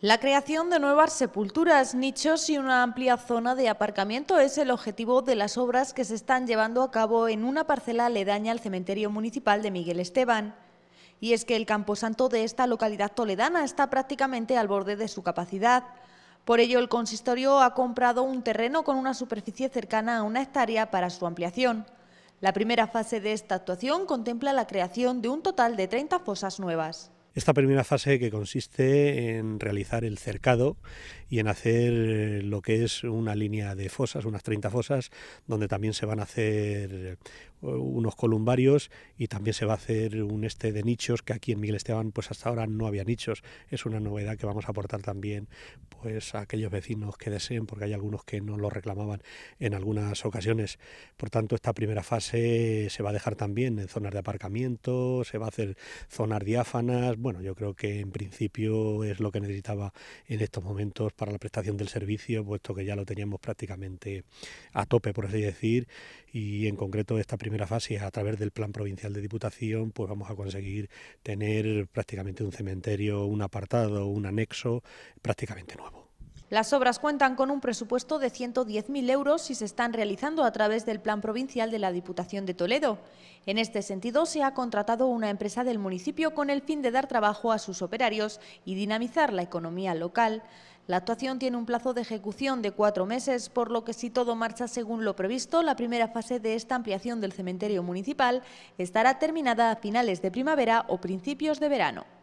La creación de nuevas sepulturas, nichos y una amplia zona de aparcamiento es el objetivo de las obras que se están llevando a cabo en una parcela aledaña al cementerio municipal de Miguel Esteban. Y es que el camposanto de esta localidad toledana está prácticamente al borde de su capacidad. Por ello, el consistorio ha comprado un terreno con una superficie cercana a una hectárea para su ampliación. La primera fase de esta actuación contempla la creación de un total de 30 fosas nuevas. Esta primera fase que consiste en realizar el cercado y en hacer eh, lo que es una línea de fosas, unas 30 fosas, donde también se van a hacer eh, unos columbarios y también se va a hacer un este de nichos que aquí en Miguel Esteban pues hasta ahora no había nichos. Es una novedad que vamos a aportar también pues a aquellos vecinos que deseen porque hay algunos que no lo reclamaban en algunas ocasiones. Por tanto, esta primera fase se va a dejar también en zonas de aparcamiento, se va a hacer zonas diáfanas, bueno, yo creo que en principio es lo que necesitaba en estos momentos para la prestación del servicio, puesto que ya lo teníamos prácticamente a tope, por así decir, y en concreto esta primera fase a través del plan provincial de Diputación, pues vamos a conseguir tener prácticamente un cementerio, un apartado, un anexo prácticamente nuevo. Las obras cuentan con un presupuesto de 110.000 euros y se están realizando a través del Plan Provincial de la Diputación de Toledo. En este sentido, se ha contratado una empresa del municipio con el fin de dar trabajo a sus operarios y dinamizar la economía local. La actuación tiene un plazo de ejecución de cuatro meses, por lo que si todo marcha según lo previsto, la primera fase de esta ampliación del cementerio municipal estará terminada a finales de primavera o principios de verano.